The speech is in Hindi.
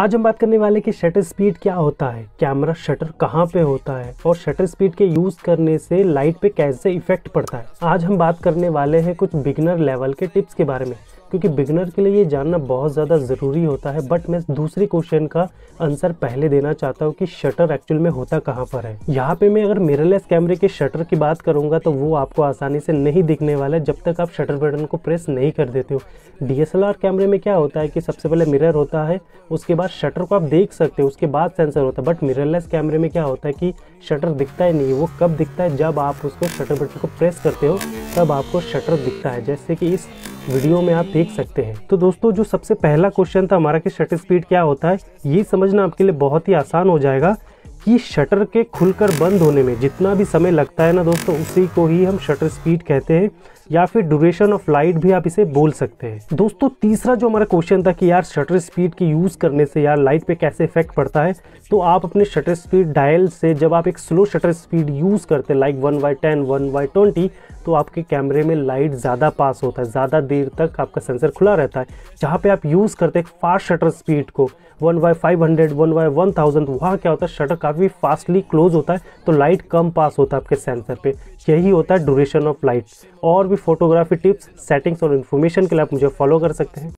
आज हम बात करने वाले कि शटर स्पीड क्या होता है कैमरा शटर कहाँ पे होता है और शटर स्पीड के यूज करने से लाइट पे कैसे इफेक्ट पड़ता है आज हम बात करने वाले हैं कुछ बिगनर लेवल के टिप्स के बारे में क्योंकि बिगनर के लिए ये जानना बहुत ज़्यादा ज़रूरी होता है बट मैं दूसरे क्वेश्चन का आंसर पहले देना चाहता हूँ कि शटर एक्चुअल में होता कहाँ पर है यहाँ पे मैं अगर मिररलेस कैमरे के शटर की बात करूँगा तो वो आपको आसानी से नहीं दिखने वाला है जब तक आप शटर बटन को प्रेस नहीं कर देते हो डी कैमरे में क्या होता है कि सबसे पहले मिरर होता है उसके बाद शटर को आप देख सकते हो उसके बाद सेंसर होता है बट मिररलेस कैमरे में क्या होता है कि शटर दिखता ही नहीं वो कब दिखता है जब आप उसको शटर बटन को प्रेस करते हो तब आपको शटर दिखता है जैसे कि इस वीडियो में आप देख सकते हैं तो दोस्तों जो सबसे पहला क्वेश्चन था हमारा कि शटर स्पीड क्या होता है ये समझना आपके लिए बहुत ही आसान हो जाएगा कि शटर के खुलकर बंद होने में जितना भी समय लगता है ना दोस्तों उसी को ही हम शटर स्पीड कहते हैं या फिर ड्यूरेशन ऑफ लाइट भी आप इसे बोल सकते हैं दोस्तों तीसरा जो हमारा क्वेश्चन था कि यार शटर स्पीड की यूज़ करने से यार लाइट पे कैसे इफेक्ट पड़ता है तो आप अपने शटर स्पीड डायल से जब आप एक स्लो शटर स्पीड यूज़ करते हैं like one by ten one by twenty तो आपके कैमरे में लाइट ज़्यादा पास होता है ज़्यादा देर तक आपका सेंसर खुला रहता है जहाँ पे आप यूज़ करते हैं फास्ट शटर स्पीड को one by five hundred one by one thousand वहाँ क्या होता है शटर काफ़ी फास्टली क्लोज होता है तो लाइट कम पास होता है आपके सेंसर पर यही होता है ड्यूरेशन ऑफ लाइट और भी फोटोग्राफी टिप्स सेटिंग्स और इन्फॉर्मेशन के लिए आप मुझे फॉलो कर सकते हैं